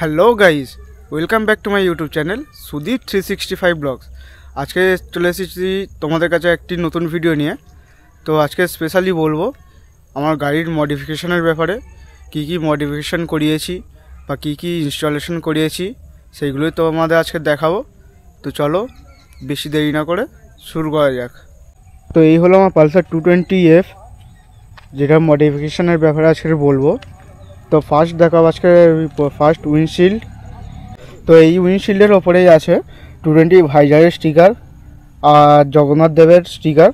hello guys welcome back to my YouTube channel Sudip three sixty five vlogs আজকে চলে এসেছি তোমাদের কাছে একটি নতুন ভিডিও নিয়ে তো আজকে স্পেশালি বলবো আমার গাড়ির মডিফিকেশনের ব্যাপারে কি কি মডিফিকেশান করিয়েছি বা কি কি ইনস্টলেশন করিয়েছি সেইগুলোই তোমাদের আজকে দেখাবো তো চলো বেশি দেরি না করে শুরু করা যাক তো এই হলো আমার পালসার টু টোয়েন্টি এফ যেটা মডিফিকেশানের ব্যাপারে আজকে বলবো তো ফার্স্ট দেখাব আজকে ফার্স্ট উইন্ডশিল্ড তো এই উইন্ডশিল্ডের ওপরেই আছে টু টোয়েন্টি ভাইজারের স্টিকার আর জগন্নাথ দেবের স্টিকার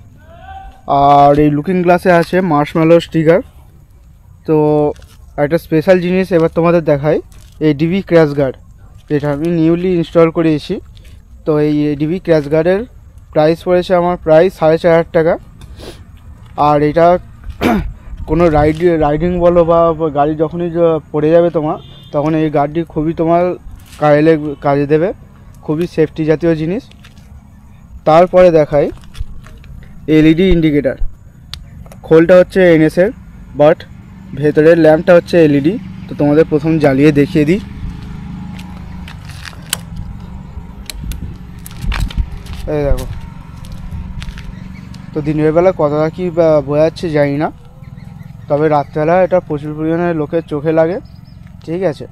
আর এই লুকিং গ্লাসে আছে মার্শমেলোর স্টিকার তো একটা স্পেশাল জিনিস এবার তোমাদের দেখাই এই ডিবি ক্র্যাশ গার্ড যেটা আমি নিউলি ইনস্টল করিয়েছি তো এই ডিবি ক্র্যাশ গার্ডের প্রাইস পড়েছে আমার প্রায় সাড়ে চার হাজার টাকা আর এটা কোনো রাইড রাইডিং বলো বা গাড়ি যখনই পড়ে যাবে তোমার তখন এই গাড়িটি খুবই তোমার কাজে কাজে দেবে খুবই সেফটি জাতীয় জিনিস তারপরে দেখাই এলইডি ইন্ডিকেটার e খোলটা হচ্ছে এনএসের বাট ভেতরের ল্যাম্পটা হচ্ছে এলইডি e তো তোমাদের প্রথম জ্বালিয়ে দেখিয়ে দিই দেখো তো দিনের বেলা কতটা কি বোঝাচ্ছে জানি না তবে রাত্রেবেলা এটা প্রচুর পরিমাণে লোকের চোখে লাগে ঠিক আছে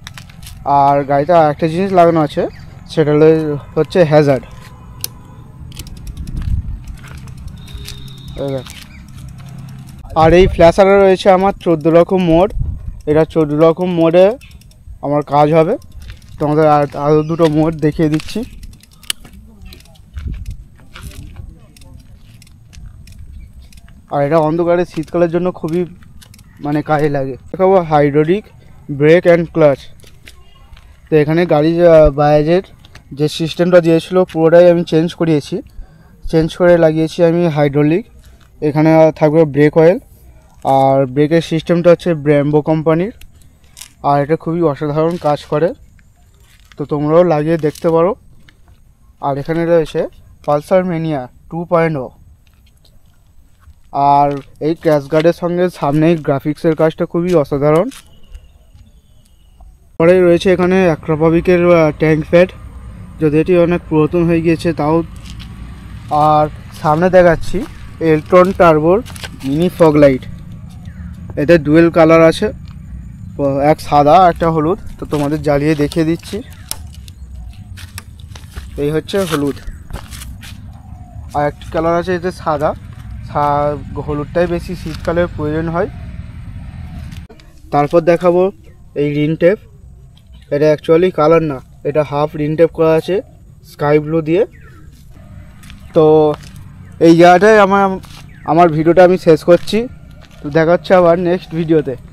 আর গাড়িতে একটা জিনিস লাগানো আছে সেটা হচ্ছে হ্যাজার্ড আর এই ফ্ল্যাশারে রয়েছে আমার চোদ্দো রকম মোড় এটা চোদ্দো রকম মোড়ে আমার কাজ হবে তোমাদের আর আরও দুটো মোড় দেখিয়ে দিচ্ছি আর এটা অন্ধকারে শীতকালের জন্য খুবই মানে কাজে লাগে দেখাবো হাইড্রোলিক ব্রেক অ্যান্ড ক্লাচ তো এখানে গাড়ির বায়াজের যে সিস্টেমটা দিয়েছিল পুরোটাই আমি চেঞ্জ করিয়েছি চেঞ্জ করে লাগিয়েছি আমি হাইড্রোলিক এখানে থাকবে ব্রেক অয়েল আর ব্রেকের সিস্টেমটা হচ্ছে ব্র্যাম্বো কোম্পানির আর এটা খুবই অসাধারণ কাজ করে তো তোমরাও লাগিয়ে দেখতে পারো আর এখানে রয়েছে Pulsar mania two point o আর এই ক্র্যাশ গার্ডের সঙ্গে সামনে গ্রাফিক্সের কাজটা খুবই অসাধারণ পরে রয়েছে এখানে অ্যাক্রোপাবিকের ট্যাঙ্ক প্যাড যদি এটি অনেক পুরাতন হয়ে গিয়েছে তাও আর সামনে দেখাচ্ছি এলট্রন টার্বোর মিনি ফগ লাইট এতে ডুয়েল কালার আছে এক সাদা একটা হলুদ তো তোমাদের জ্বালিয়ে দেখিয়ে দিচ্ছি এই হচ্ছে হলুদ আর একটি কালার আছে এতে সাদা হলুদটাই বেশি শীতকালে প্রয়োজন হয় তারপর দেখাবো এই রিন টেপ এটা অ্যাকচুয়ালি কালার না এটা হাফ রিন টেপ করা আছে স্কাই ব্লু দিয়ে তো এই জায়গাটাই আমার আমার ভিডিওটা আমি শেষ করছি তো দেখাচ্ছে আবার নেক্সট ভিডিওতে